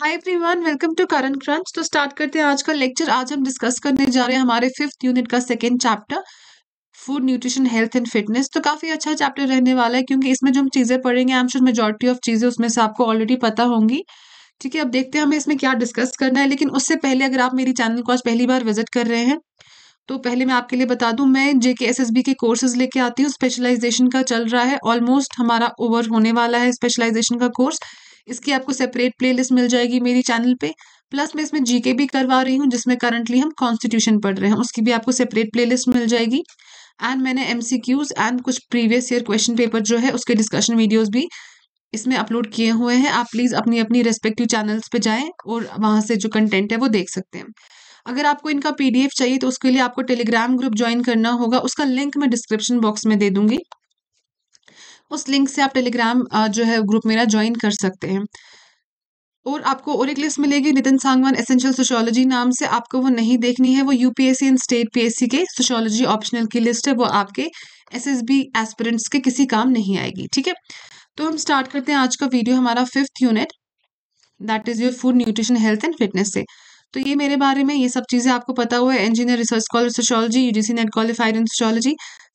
Hi one welcome to Current Crunch तो start करते हैं आज का लेक्चर आज हम डिस्कस करने जा रहे हैं हमारे फिफ्थ यूनिट का second chapter food nutrition health and fitness तो काफ़ी अच्छा चैप्टर रहने वाला है क्योंकि इसमें जो हम चीज़ें पढ़ेंगे I am sure majority of चीज़ें उसमें से आपको ऑलरेडी पता होंगी ठीक है अब देखते हैं हमें इसमें क्या डिस्कस करना है लेकिन उससे पहले अगर आप मेरी चैनल को आज पहली बार विजिट कर रहे हैं तो पहले मैं आपके लिए बता दूं मैं जेके एस एस बी के कोर्सेज लेके आती हूँ स्पेशलाइजेशन का चल रहा है ऑलमोस्ट हमारा ओवर होने वाला है स्पेशलाइजेशन का कोर्स इसकी आपको सेपरेट प्लेलिस्ट मिल जाएगी मेरी चैनल पे प्लस मैं इसमें जीके भी करवा रही हूँ जिसमें करंटली हम कॉन्स्टिट्यूशन पढ़ रहे हैं उसकी भी आपको सेपरेट प्लेलिस्ट मिल जाएगी एंड मैंने एम एंड कुछ प्रीवियस ईयर क्वेश्चन पेपर जो है उसके डिस्कशन वीडियोज भी इसमें अपलोड किए हुए हैं आप प्लीज़ अपनी अपनी रेस्पेक्टिव चैनल्स पे जाएं और वहाँ से जो कंटेंट है वो देख सकते हैं अगर आपको इनका पीडीएफ चाहिए तो उसके लिए आपको टेलीग्राम ग्रुप ज्वाइन करना होगा उसका लिंक मैं डिस्क्रिप्शन बॉक्स में दे दूंगी उस लिंक से आप टेलीग्राम जो है ग्रुप मेरा ज्वाइन कर सकते हैं और आपको और एक लिस्ट मिलेगी नितिन सांगवान एसेंशियल सोशोलॉजी नाम से आपको वो नहीं देखनी है वो यूपीएससी एंड स्टेट पीएससी के सोशोलॉजी ऑप्शनल की लिस्ट है वो आपके एसएसबी एस्पिरेंट्स के किसी काम नहीं आएगी ठीक है तो हम स्टार्ट करते हैं आज का वीडियो हमारा fifth unit that is your food nutrition health and fitness से तो ये मेरे बारे में ये सब चीज़ें आपको पता हुआ है engineer research college sociology UGC NET qualified in sociology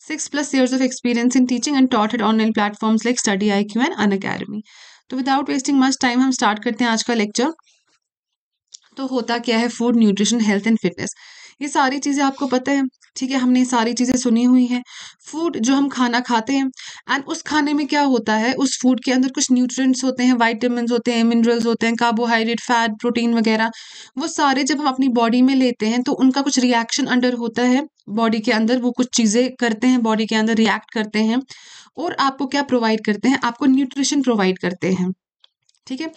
six plus years of experience in teaching and taught at online platforms like Study IQ and Unacademy. तो विदाउट वेस्टिंग मच टाइम हम स्टार्ट करते हैं आज का लेक्चर तो होता क्या है food nutrition health and fitness ये सारी चीज़ें आपको पता है ठीक है हमने सारी चीज़ें सुनी हुई हैं फूड जो हम खाना खाते हैं एंड उस खाने में क्या होता है उस फूड के अंदर कुछ न्यूट्रिएंट्स होते हैं वाइटामिन होते हैं मिनरल्स होते हैं कार्बोहाइड्रेट फैट प्रोटीन वगैरह वो सारे जब हम अपनी बॉडी में लेते हैं तो उनका कुछ रिएक्शन अंडर होता है बॉडी के अंदर वो कुछ चीज़ें करते हैं बॉडी के अंदर रिएक्ट करते हैं और आपको क्या प्रोवाइड करते हैं आपको न्यूट्रिशन प्रोवाइड करते हैं ठीक है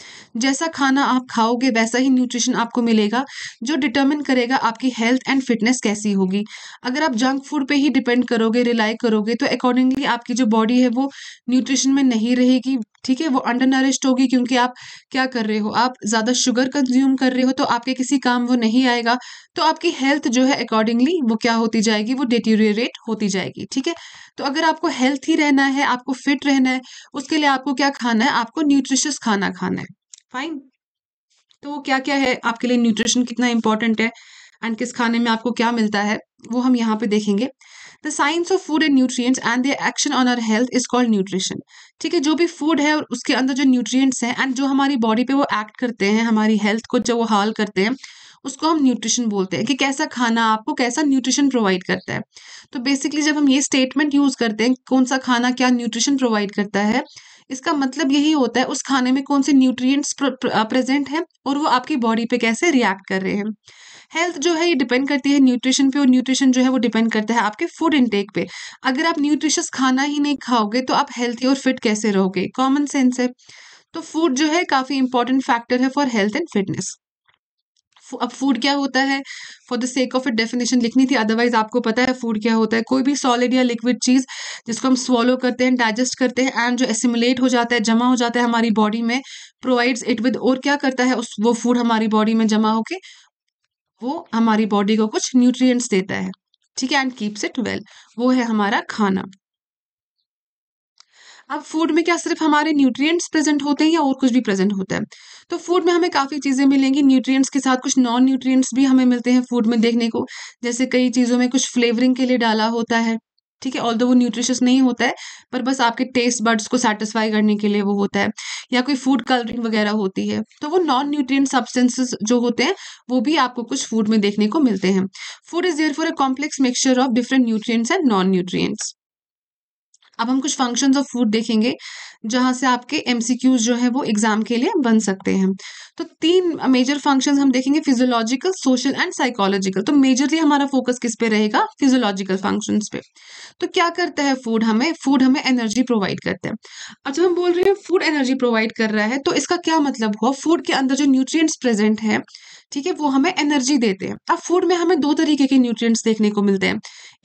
जैसा खाना आप खाओगे वैसा ही न्यूट्रिशन आपको मिलेगा जो डिटर्मिन करेगा आपकी हेल्थ एंड फिटनेस कैसी होगी अगर आप जंक फूड पे ही डिपेंड करोगे रिलाई करोगे तो अकॉर्डिंगली आपकी जो बॉडी है वो न्यूट्रिशन में नहीं रहेगी ठीक है वो अंडर नरिश्ड होगी क्योंकि आप क्या कर रहे हो आप ज़्यादा शुगर कंज्यूम कर रहे हो तो आपके किसी काम वो नहीं आएगा तो आपकी हेल्थ जो है अकॉर्डिंगली वो क्या होती जाएगी वो डिटेरिएट होती जाएगी ठीक है तो अगर आपको हेल्थी रहना है आपको फिट रहना है उसके लिए आपको क्या खाना है आपको न्यूट्रिशियस खाना खाना है फाइन तो क्या क्या है आपके लिए न्यूट्रिशन कितना इंपॉर्टेंट है एंड किस खाने में आपको क्या मिलता है वो हम यहाँ पे देखेंगे the science of food and nutrients and their action on our health is called nutrition ठीक है जो भी फूड है और उसके अंदर जो न्यूट्रिएंट्स हैं एंड जो हमारी बॉडी पे वो एक्ट करते हैं हमारी हेल्थ को जो वो हाल करते हैं उसको हम न्यूट्रिशन बोलते हैं कि कैसा खाना आपको कैसा न्यूट्रिशन प्रोवाइड करता है तो बेसिकली जब हम ये स्टेटमेंट यूज़ करते हैं कौन सा खाना क्या न्यूट्रिशन प्रोवाइड करता है इसका मतलब यही होता है उस खाने में कौन से न्यूट्रिएंट्स प्रेजेंट हैं और वो आपकी बॉडी पे कैसे रिएक्ट कर रहे हैं हेल्थ जो है ये डिपेंड करती है न्यूट्रिशन पे और न्यूट्रिशन जो है वो डिपेंड करता है आपके फूड इनटेक पे अगर आप न्यूट्रिशियस खाना ही नहीं खाओगे तो आप हेल्थी और फिट कैसे रहोगे कॉमन सेंस है तो फूड जो है काफ़ी इंपॉर्टेंट फैक्टर है फॉर हेल्थ एंड फिटनेस अब फूड क्या होता है for the sake of it definition लिखनी थी अदरवाइज आपको पता है फूड क्या होता है कोई भी सॉलिड या लिक्विड चीज़ जिसको हम स्वॉलो करते हैं डाइजेस्ट करते हैं एंड जो एसिमुलेट हो जाता है जमा हो जाता है हमारी बॉडी में प्रोवाइड्स इट विद और क्या करता है उस वो फूड हमारी बॉडी में जमा होके वो हमारी बॉडी को कुछ न्यूट्रिएंट्स देता है ठीक है एंड कीप्स इट वेल वो है हमारा खाना अब फूड में क्या सिर्फ हमारे न्यूट्रिएंट्स प्रेजेंट होते हैं या और कुछ भी प्रेजेंट होता है तो फूड में हमें काफ़ी चीज़ें मिलेंगी न्यूट्रिएंट्स के साथ कुछ नॉन न्यूट्रिएंट्स भी हमें मिलते हैं फूड में देखने को जैसे कई चीज़ों में कुछ फ्लेवरिंग के लिए डाला होता है ठीक है ऑल वो न्यूट्रिशियस नहीं होता है पर बस आपके टेस्ट बर्ड्स को सेटिस्फाई करने के लिए वो होता है या कोई फूड कलरिंग वगैरह होती है तो वो नॉन न्यूट्रिएंट सब्सटेंसेस जो होते हैं वो भी आपको कुछ फूड में देखने को मिलते हैं food is there for a complex mixture of different nutrients and non nutrients अब हम कुछ फंक्शंस ऑफ फूड देखेंगे जहाँ से आपके एमसीक्यूज जो है वो एग्जाम के लिए बन सकते हैं तो तीन मेजर फंक्शंस हम देखेंगे फिजियोलॉजिकल सोशल एंड साइकोलॉजिकल तो मेजरली हमारा फोकस किस पे रहेगा फिजियोलॉजिकल फंक्शंस पे तो क्या करता है फूड हमें फूड हमें एनर्जी प्रोवाइड करता है अब जब हम बोल रहे हैं फूड एनर्जी प्रोवाइड कर रहा है तो इसका क्या मतलब हुआ फूड के अंदर जो न्यूट्रिएंट्स प्रेजेंट हैं ठीक है वो हमें एनर्जी देते हैं अब फूड में हमें दो तरीके के न्यूट्रिएंट्स देखने को मिलते हैं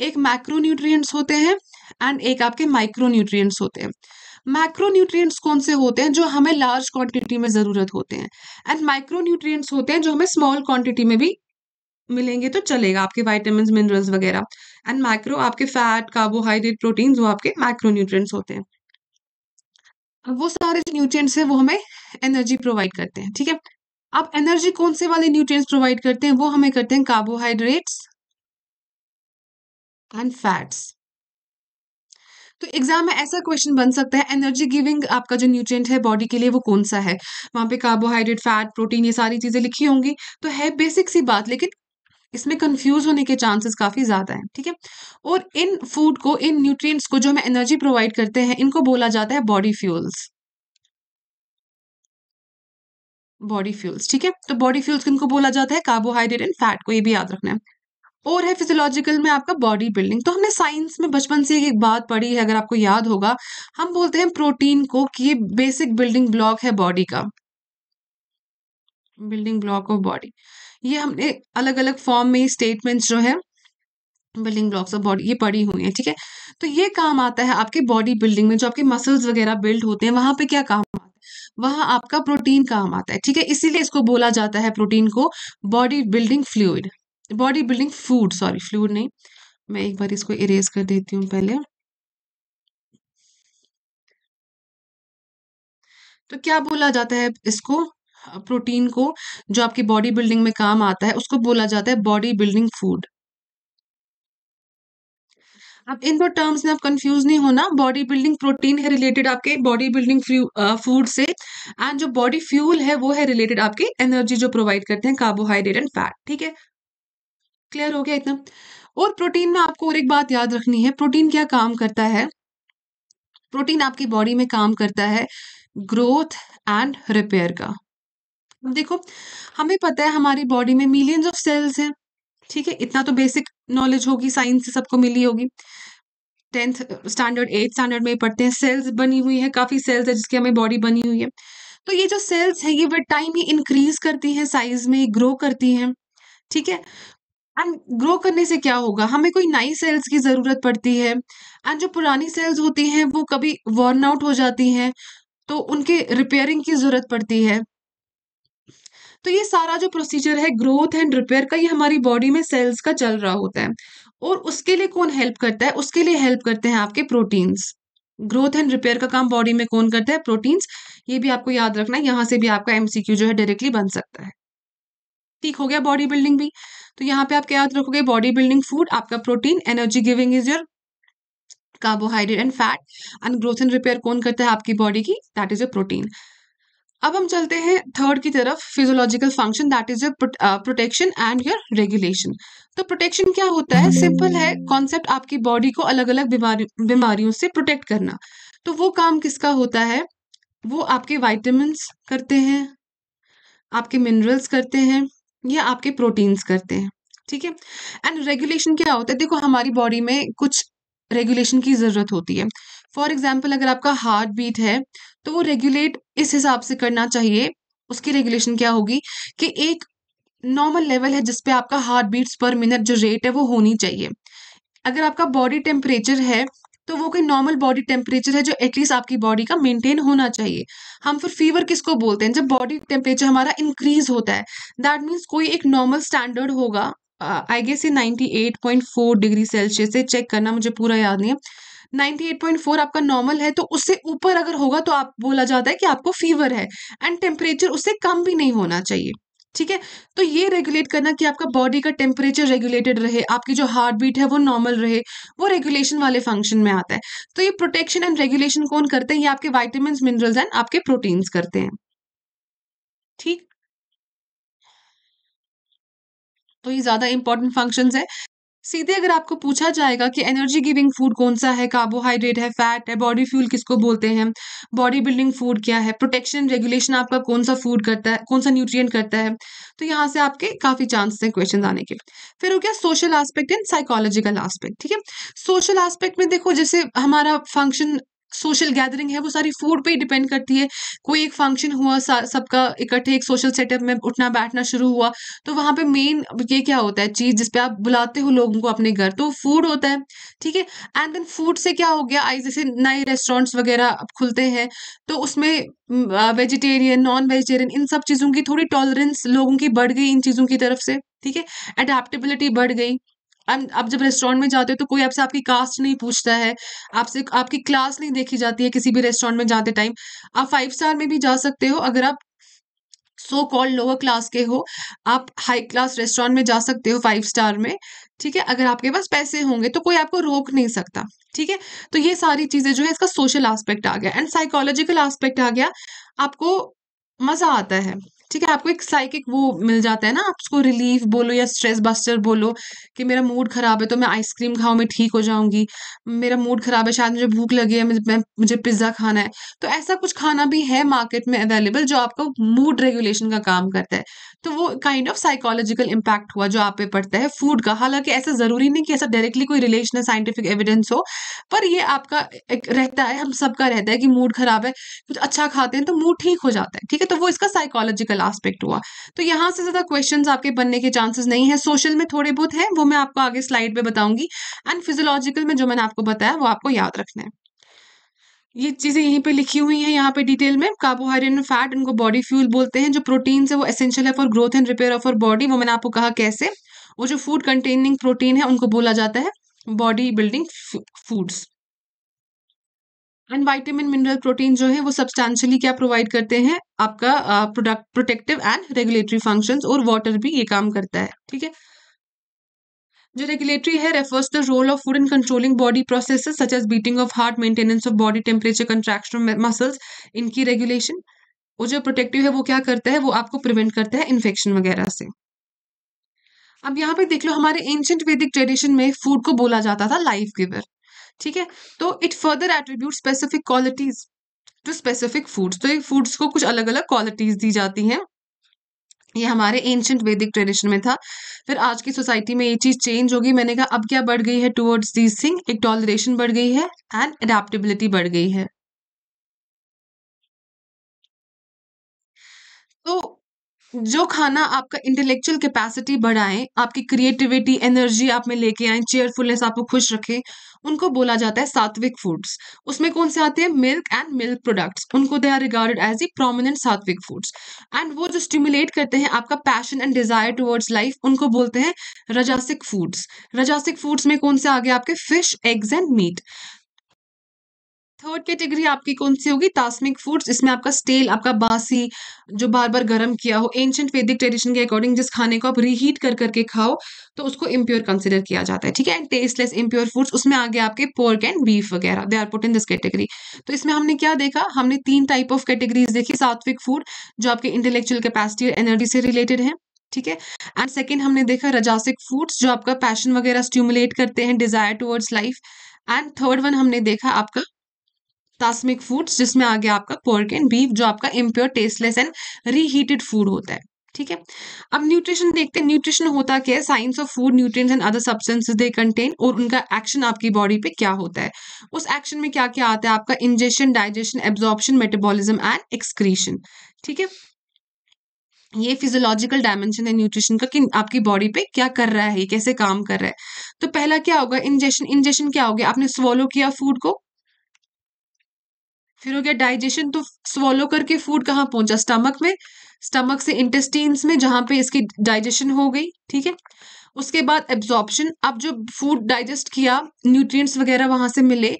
एक मैक्रो न्यूट्रिएंट्स होते हैं एंड एक आपके माइक्रो होते हैं मैक्रो कौन से होते हैं जो हमें लार्ज क्वांटिटी में ज़रूरत होते हैं एंड माइक्रो होते हैं जो हमें स्मॉल क्वांटिटी में भी मिलेंगे तो चलेगा आपके वाइटामिन मिनरल्स वगैरह एंड माइक्रो आपके फैट कार्बोहाइड्रेट प्रोटीन वो आपके माइक्रो होते हैं वो सारे न्यूट्रिएंट्स हैं वो हमें एनर्जी प्रोवाइड करते हैं ठीक है अब एनर्जी कौन से वाले न्यूट्रिएंट्स प्रोवाइड करते हैं वो हमें करते हैं कार्बोहाइड्रेट्स एंड फैट्स तो एग्जाम में ऐसा क्वेश्चन बन सकता है एनर्जी गिविंग आपका जो न्यूट्रिएंट है बॉडी के लिए वो कौन सा है वहां पे कार्बोहाइड्रेट फैट प्रोटीन ये सारी चीजें लिखी होंगी तो है बेसिक सी बात लेकिन इसमें कंफ्यूज होने के चांसेस काफ़ी ज़्यादा है ठीक है और इन फूड को इन न्यूट्रिएंट्स को जो हमें एनर्जी प्रोवाइड करते हैं इनको बोला जाता है बॉडी फ्यूल्स बॉडी फ्यूल्स ठीक है तो बॉडी फ्यूल्स किनको बोला जाता है कार्बोहाइड्रेट एंड फैट को ये भी याद रखना है और है फिजियोलॉजिकल में आपका बॉडी बिल्डिंग तो हमने साइंस में बचपन से एक बात पढ़ी है अगर आपको याद होगा हम बोलते हैं प्रोटीन को कि ये बेसिक बिल्डिंग ब्लॉक है बॉडी का बिल्डिंग ब्लॉक ऑफ बॉडी ये हमने अलग अलग फॉर्म में स्टेटमेंट्स जो है बिल्डिंग ब्लॉक्स ऑफ बॉडी ये पड़ी हुई है ठीक है तो ये काम आता है आपके बॉडी बिल्डिंग में जो आपके मसल्स वगैरह बिल्ड होते हैं वहां पे क्या काम आता है वहां आपका प्रोटीन काम आता है ठीक है इसीलिए इसको बोला जाता है प्रोटीन को body building fluid body building food sorry fluid नहीं मैं एक बार इसको इरेज कर देती हूँ पहले तो क्या बोला जाता है इसको प्रोटीन को जो आपकी बॉडी बिल्डिंग में काम आता है उसको बोला जाता है बॉडी बिल्डिंग फूड अब इन दो टर्म्स में आप कंफ्यूज नहीं होना बॉडी बिल्डिंग प्रोटीन है रिलेटेड आपके बॉडी बिल्डिंग फूड से एंड जो बॉडी फ्यूल है वो है रिलेटेड आपके एनर्जी जो प्रोवाइड करते हैं कार्बोहाइड्रेट एंड फैट ठीक है क्लियर हो गया इतना और प्रोटीन में आपको और एक बात याद रखनी है प्रोटीन क्या काम करता है प्रोटीन आपकी बॉडी में काम करता है ग्रोथ एंड रिपेयर का देखो हमें पता है हमारी बॉडी में मिलियंस ऑफ सेल्स हैं ठीक है इतना तो बेसिक नॉलेज होगी साइंस से सबको मिली होगी टेंथ स्टैंडर्ड एट स्टैंडर्ड में पढ़ते हैं सेल्स बनी हुई है काफ़ी सेल्स है जिसकी हमें बॉडी बनी हुई है तो ये जो सेल्स हैं ये विद टाइम ही इंक्रीज करती हैं साइज में ग्रो करती हैं ठीक है एंड ग्रो करने से क्या होगा हमें कोई नई सेल्स की ज़रूरत पड़ती है एंड जो पुरानी सेल्स होती हैं वो कभी वर्न आउट हो जाती हैं तो उनके रिपेयरिंग की ज़रूरत पड़ती है तो ये सारा जो प्रोसीजर है ग्रोथ एंड रिपेयर का ये हमारी बॉडी में सेल्स का चल रहा होता है और उसके लिए कौन हेल्प करता है उसके लिए हेल्प करते हैं आपके प्रोटीन्स ग्रोथ एंड रिपेयर का काम बॉडी में कौन करता है प्रोटीन्स ये भी आपको याद रखना है यहाँ से भी आपका एमसीक्यू जो है डायरेक्टली बन सकता है ठीक हो गया बॉडी बिल्डिंग भी तो यहाँ पे आप क्या याद रखोगे बॉडी बिल्डिंग फूड आपका protein energy giving is your carbohydrate and fat and growth and repair कौन करता है आपकी बॉडी की दैट इज योर प्रोटीन अब हम चलते हैं थर्ड की तरफ physiological function that is your protection and your regulation तो प्रोटेक्शन क्या होता है सिंपल है कॉन्सेप्ट आपकी बॉडी को अलग अलग बीमारी बीमारियों से प्रोटेक्ट करना तो वो काम किसका होता है वो आपके वाइटमिन्स करते हैं आपके मिनरल्स करते हैं ये आपके प्रोटीन्स करते हैं ठीक है एंड रेगुलेशन क्या होता है देखो हमारी बॉडी में कुछ रेगुलेशन की ज़रूरत होती है फॉर एग्जाम्पल अगर आपका हार्ट बीट है तो वो रेगुलेट इस हिसाब से करना चाहिए उसकी रेगुलेशन क्या होगी कि एक नॉर्मल लेवल है जिसपे आपका हार्ट बीट्स पर मिनट जो रेट है वो होनी चाहिए अगर आपका बॉडी टेम्परेचर है तो वो कोई नॉर्मल बॉडी टेम्परेचर है जो एटलीस्ट आपकी बॉडी का मेंटेन होना चाहिए हम फिर फीवर किसको बोलते हैं जब बॉडी टेम्परेचर हमारा इंक्रीज होता है दैट मीन्स कोई एक नॉर्मल स्टैंडर्ड होगा आई गेस ये फोर डिग्री सेल्सियस से चेक करना मुझे पूरा याद नहीं है 98.4 आपका नॉर्मल है तो उससे ऊपर अगर होगा तो आप बोला जाता है कि आपको फीवर है एंड टेम्परेचर उससे कम भी नहीं होना चाहिए ठीक है तो ये रेगुलेट करना कि आपका बॉडी का टेम्परेचर रेगुलेटेड रहे आपकी जो हार्ट बीट है वो नॉर्मल रहे वो रेगुलेशन वाले फंक्शन में आता है तो ये प्रोटेक्शन एंड रेगुलेशन कौन करते हैं ये आपके वाइटामिन मिनरल्स एंड आपके प्रोटीन्स करते हैं ठीक तो ये ज्यादा इंपॉर्टेंट फंक्शंस है सीधे अगर आपको पूछा जाएगा कि एनर्जी गिविंग फूड कौन सा है कार्बोहाइड्रेट है फैट है बॉडी फ्यूल किसको बोलते हैं बॉडी बिल्डिंग फूड क्या है प्रोटेक्शन रेगुलेशन आपका कौन सा फूड करता है कौन सा न्यूट्रिएंट करता है तो यहाँ से आपके काफ़ी चांसेस हैं क्वेश्चन आने के फिर हो गया social aspect and psychological aspect ठीक है सोशल आस्पेक्ट में देखो जैसे हमारा फंक्शन सोशल गैदरिंग है वो सारी फूड पे डिपेंड करती है कोई एक फंक्शन हुआ सबका इकट्ठे एक सोशल सेटअप में उठना बैठना शुरू हुआ तो वहाँ पे मेन ये क्या होता है चीज़ जिसपे आप बुलाते हो लोगों को अपने घर तो फूड होता है ठीक है एंड देन फूड से क्या हो गया आई जैसे नए रेस्टोरेंट्स वगैरह अब खुलते हैं तो उसमें वेजिटेरियन नॉन वेजिटेरियन इन सब चीज़ों की थोड़ी टॉलरेंस लोगों की बढ़ गई इन चीज़ों की तरफ से ठीक है अडेप्टेबिलिटी बढ़ गई आप जब रेस्टोरेंट में जाते हो तो कोई आपसे आपकी कास्ट नहीं पूछता है आपसे आपकी क्लास नहीं देखी जाती है किसी भी रेस्टोरेंट में जाते टाइम आप फाइव स्टार में भी जा सकते हो अगर आप सो कॉल्ड लोअर क्लास के हो आप हाई क्लास रेस्टोरेंट में जा सकते हो फाइव स्टार में ठीक है अगर आपके पास पैसे होंगे तो कोई आपको रोक नहीं सकता ठीक है तो ये सारी चीज़ें जो है इसका सोशल एस्पेक्ट आ गया एंड साइकोलॉजिकल एस्पेक्ट आ गया आपको मज़ा आता है ठीक है आपको एक साइकिक वो मिल जाता है ना आप उसको रिलीफ बोलो या स्ट्रेस बस्टर बोलो कि मेरा मूड ख़राब है तो मैं आइसक्रीम खाऊं मैं ठीक हो जाऊंगी मेरा मूड ख़राब है शायद मुझे भूख लगी है मुझे मुझे पिज़्ज़ा खाना है तो ऐसा कुछ खाना भी है मार्केट में अवेलेबल जो आपको मूड रेगुलेशन का काम करता है तो वो काइंड ऑफ साइकोलॉजिकल इम्पैक्ट हुआ जो आप पे पड़ता है फूड का हालांकि ऐसा ज़रूरी नहीं कि ऐसा डायरेक्टली कोई रिलेशन है साइंटिफिक एविडेंस हो पर ये आपका एक रहता है हम सबका रहता है कि मूड खराब है कुछ अच्छा खाते हैं तो मूड ठीक हो जाता है ठीक है तो वो इसका साइकोलॉजिकल आस्पेक्ट हुआ तो यहाँ से ज़्यादा क्वेश्चन आपके बनने के चांसेस नहीं है सोशल में थोड़े बहुत है वो मैं आपको आगे स्लाइड में बताऊंगी एंड फिजोलॉजिकल में जो मैंने आपको बताया वो आपको याद रखना है ये चीज़ें यहीं पे लिखी हुई हैं यहाँ पे डिटेल में कार्बोहाइड्रेट एंड फैट इनको बॉडी फ्यूल बोलते हैं जो प्रोटीन है वो एसेंशियल है for growth and repair of our body वो मैंने आपको कहा कैसे वो जो फूड कंटेनिंग प्रोटीन है उनको बोला जाता है body building foods and vitamin mineral protein जो है वो सब्सटैंशली क्या प्रोवाइड करते हैं आपका product protective and regulatory functions और वाटर भी ये काम करता है ठीक है जो रेगुलेटरी है refers the role of food in controlling body process such as beating of heart maintenance of body temperature contraction of muscles इनकी रेगुलेशन और जो प्रोटेक्टिव है वो क्या करता है वो आपको प्रिवेंट करता है इन्फेक्शन वगैरह से अब यहाँ पे देख लो हमारे एंशंट वैदिक ट्रेडिशन में फूड को बोला जाता था लाइफ गिवर ठीक है तो it further attribute specific qualities to specific foods तो ये फूड्स को कुछ अलग अलग क्वालिटीज दी जाती हैं ये हमारे एंशंट वैदिक ट्रेडिशन में था फिर आज की सोसाइटी में ये चीज़ चेंज होगी मैंने कहा अब क्या बढ़ गई है टुवर्ड्स दीज थिंग एक टॉलरेशन बढ़ गई है एंड अडेप्टेबिलिटी बढ़ गई है तो जो खाना आपका इंटेलेक्चुअल कैपेसिटी बढ़ाए आपकी क्रिएटिविटी एनर्जी आप में लेके आए चेयरफुलनेस आपको खुश रखे उनको बोला जाता है सात्विक फूड्स उसमें कौन से आते हैं मिल्क एंड मिल्क प्रोडक्ट्स उनको they are regarded as a prominent sattvic foods and वो जो स्टिमुलेट करते हैं आपका passion and desire towards life उनको बोलते हैं रजासिक फूड्स रजासिक फूड्स में कौन से आ गए आपके fish eggs and meat third category आपकी कौन सी होगी तास्मिक फूड्स इसमें आपका स्टेल आपका बासी जो बार बार गर्म किया हो एंशंट वैदिक ट्रेडिशन के अकॉर्डिंग जिस खाने को आप रीहीट कर करके खाओ तो उसको इम्प्योर कंसिडर किया जाता है ठीक है एंड टेस्टलेस इम्प्योर फूड्स उसमें आगे आपके पोर्क एंड बीफ वगैरह they are put in this category तो इसमें हमने क्या देखा हमने तीन टाइप ऑफ कैटेगरीज देखी सात्विक फूड जो आपके इंटेलेक्चुअल कैपेसिटी और एनर्जी से रिलेटेड है ठीक है एंड सेकेंड हमने देखा रजासिक फूड्स जो आपका पैशन वगैरह स्टिमुलेट करते हैं desire towards life and third one हमने देखा आपका तास्मिक फूड्स जिसमें आ गया आपका पोर्क एंड बीफ जो आपका impure tasteless and reheated food होता है ठीक है अब न्यूट्रिशन देखते हैं न्यूट्रिशन होता क्या है science of food nutrients and other substances they contain और उनका एक्शन आपकी बॉडी पे क्या होता है उस एक्शन में क्या क्या आता है आपका ingestion digestion absorption metabolism and excretion ठीक है ये फिजियोलॉजिकल डायमेंशन है न्यूट्रिशन का कि आपकी बॉडी पे क्या कर रहा है कैसे काम कर रहा है तो पहला क्या होगा इंजेशन इंजेशन क्या हो गया आपने स्वॉलो किया फूड को फिर हो गया डाइजेशन तो स्वॉलो करके फूड कहाँ पहुंचा स्टमक में स्टमक से इंटेस्टीन्स में जहाँ पे इसकी डाइजेशन हो गई ठीक है उसके बाद एब्जॉर्प्शन अब जो फूड डाइजेस्ट किया न्यूट्रिएंट्स वगैरह वहां से मिले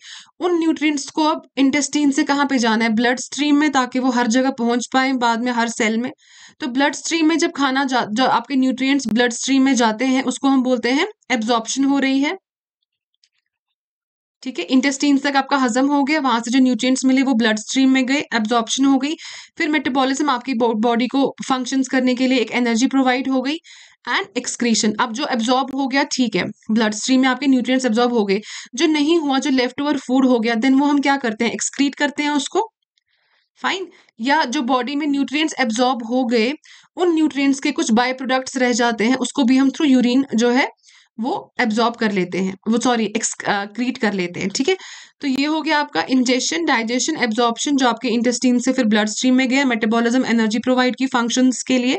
उन न्यूट्रिएंट्स को अब इंटेस्टीन से कहाँ पे जाना है ब्लड स्ट्रीम में ताकि वो हर जगह पहुंच पाए बाद में हर सेल में तो ब्लड स्ट्रीम में जब खाना जा जो आपके न्यूट्रिएंट्स ब्लड स्ट्रीम में जाते हैं उसको हम बोलते हैं एब्जॉर्प्शन हो रही है ठीक है इंटेस्टीन तक आपका हजम हो गया वहां से जो न्यूट्रिएंट्स मिले वो ब्लड स्ट्रीम में गए एब्जॉर्प्शन हो गई फिर मेटाबॉलिज्म आपकी बॉडी को फंक्शंस करने के लिए एक एनर्जी प्रोवाइड हो गई एंड एक्सक्रीशन अब जो एब्जॉर्ब हो गया ठीक है ब्लड स्ट्रीम में आपके न्यूट्रिएंट्स एब्जॉर्ब हो गए जो नहीं हुआ जो लेफ्ट ओवर फूड हो गया देन वो हम क्या करते हैं एक्सक्रीट करते हैं उसको फाइन या जो बॉडी में न्यूट्रिएंट्स एब्जॉर्ब हो गए उन न्यूट्रिएंट्स के कुछ बाय प्रोडक्ट्स रह जाते हैं उसको भी हम थ्रू यूरिन जो है वो एब्जॉर्ब कर लेते हैं वो सॉरी एक्सक्रीट कर लेते हैं ठीक है तो ये हो गया आपका इंजेशन डाइजेशन एब्जॉर्बशन जो आपके इंटेस्टीन से फिर ब्लड स्ट्रीम में गया मेटाबॉलिज्म एनर्जी प्रोवाइड की फंक्शंस के लिए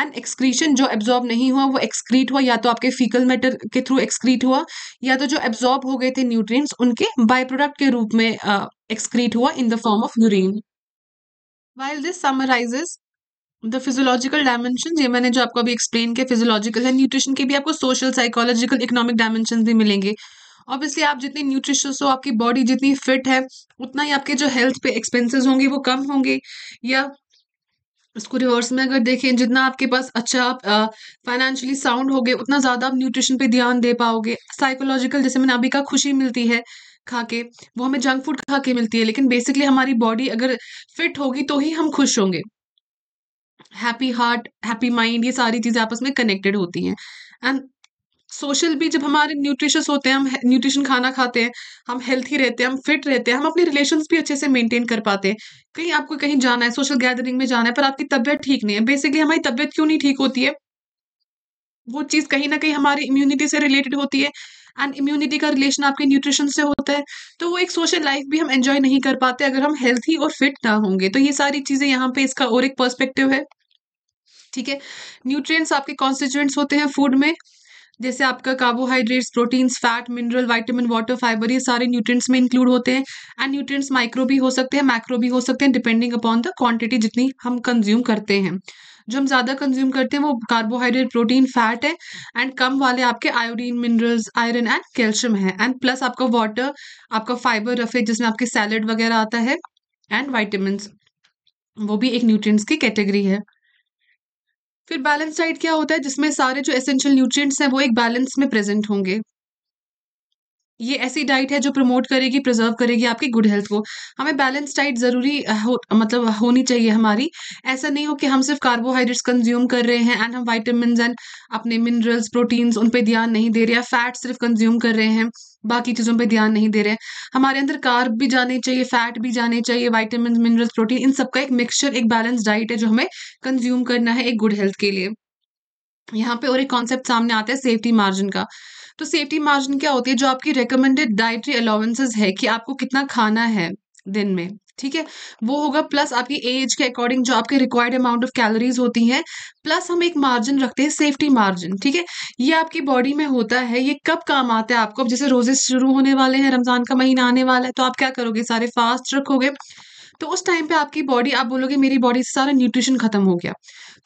एंड एक्सक्रीशन जो एब्जॉर्ब नहीं हुआ वो एक्सक्रीट हुआ या तो आपके फीकल मैटर के थ्रू एक्सक्रीट हुआ या तो जो एब्जॉर्ब हो गए थे न्यूट्रिएंट्स उनके बाय प्रोडक्ट के रूप में एक्सक्रीट uh, हुआ in the form of urine while this summarises the physiological dimension ये मैंने जो आपको अभी एक्सप्लेन किया फिजोलॉजिकल है न्यूट्रिशन के भी आपको सोशल साइकोलॉजिकल इकोनॉमिक डायमेंशन भी मिलेंगे ऑब्वियसली आप जितने न्यूट्रिश हो आपकी बॉडी जितनी फिट है उतना ही आपके जो हेल्थ पे एक्सपेंसेस होंगे वो कम होंगे या उसको रिवर्स में अगर देखें जितना आपके पास अच्छा आप फाइनेंशियली साउंड हो गए उतना ज़्यादा आप न्यूट्रिशन पे ध्यान दे पाओगे साइकोलॉजिकल जैसे मैंने अभी का खुशी मिलती है खा के वो हमें जंक फूड खा के मिलती है लेकिन बेसिकली हमारी बॉडी अगर फिट होगी तो ही हम खुश होंगे हैप्पी हार्ट हैप्पी माइंड ये सारी चीज़ें आपस में कनेक्टेड होती हैं एंड सोशल भी जब हमारे न्यूट्रिशस होते हैं हम न्यूट्रिशन खाना खाते हैं हम हेल्थी रहते हैं हम फिट रहते हैं हम अपने रिलेशन भी अच्छे से मेनटेन कर पाते हैं कहीं आपको कहीं जाना है सोशल गैदरिंग में जाना है पर आपकी तबीयत ठीक नहीं है बेसिकली हमारी तबीयत क्यों नहीं ठीक होती है वो चीज़ कहीं ना कहीं हमारी इम्यूनिटी से रिलेटेड होती है एंड इम्यूनिटी का रिलेशन आपके न्यूट्रिशन से होता है तो वो एक सोशल लाइफ भी हम एंजॉय नहीं कर पाते अगर हम हेल्थी और फिट ना होंगे तो ये सारी चीज़ें यहाँ पे इसका और एक पर्सपेक्टिव है ठीक है न्यूट्रिएंट्स आपके कॉन्स्टिट्यूएंट्स होते हैं फूड में जैसे आपका carbohydrates proteins fat mineral vitamin water fibre ये सारे न्यूट्रिएंट्स में इंक्लूड होते हैं एंड न्यूट्रिएंट्स माइक्रो भी हो सकते हैं मैक्रो भी हो सकते हैं डिपेंडिंग अपॉन द क्वांटिटी जितनी हम कंज्यूम करते हैं जो हम ज़्यादा कंज्यूम करते हैं वो कार्बोहाइड्रेट प्रोटीन फैट है एंड कम वाले आपके iodine minerals iron and calcium है एंड प्लस आपका वाटर आपका फाइबर रफे जिसमें आपके सैलड वगैरह आता है एंड वाइटमिन वो भी एक न्यूट्रिएंट्स की कैटेगरी है फिर बैलेंस डाइट क्या होता है जिसमें सारे जो एसेंशियल न्यूट्रिएंट्स हैं वो एक बैलेंस में प्रेजेंट होंगे ये ऐसी डाइट है जो प्रमोट करेगी प्रिजर्व करेगी आपकी गुड हेल्थ को हमें बैलेंस डाइट ज़रूरी हो मतलब होनी चाहिए हमारी ऐसा नहीं हो कि हम सिर्फ कार्बोहाइड्रेट्स कंज्यूम कर रहे हैं एंड हम वाइटामिन एंड अपने मिनरल्स प्रोटीन्स उन पर ध्यान नहीं दे रहे हैं फैट सिर्फ कंज्यूम कर रहे हैं बाकी चीज़ों पे ध्यान नहीं दे रहे हैं हमारे अंदर कार्ब भी जाने चाहिए फैट भी जाने चाहिए वाइटामिन मिनरल्स प्रोटीन इन सबका एक मिक्सचर एक बैलेंस डाइट है जो हमें कंज्यूम करना है एक गुड हेल्थ के लिए यहाँ पे और एक कॉन्सेप्ट सामने आता है सेफ्टी मार्जिन का तो सेफ्टी मार्जिन क्या होती है जो आपकी रिकमेंडेड डाइटरी अलाउंसेज है कि आपको कितना खाना है दिन में ठीक है वो होगा प्लस आपकी एज के अकॉर्डिंग जो आपके रिक्वायर्ड अमाउंट ऑफ कैलोरीज होती हैं प्लस हम एक मार्जिन रखते हैं सेफ्टी मार्जिन ठीक है ये आपकी बॉडी में होता है ये कब काम आता है आपको अब जैसे रोजेस शुरू होने वाले हैं रमज़ान का महीना आने वाला है तो आप क्या करोगे सारे फास्ट रखोगे तो उस टाइम पे आपकी बॉडी आप बोलोगे मेरी बॉडी से सारा न्यूट्रिशन खत्म हो गया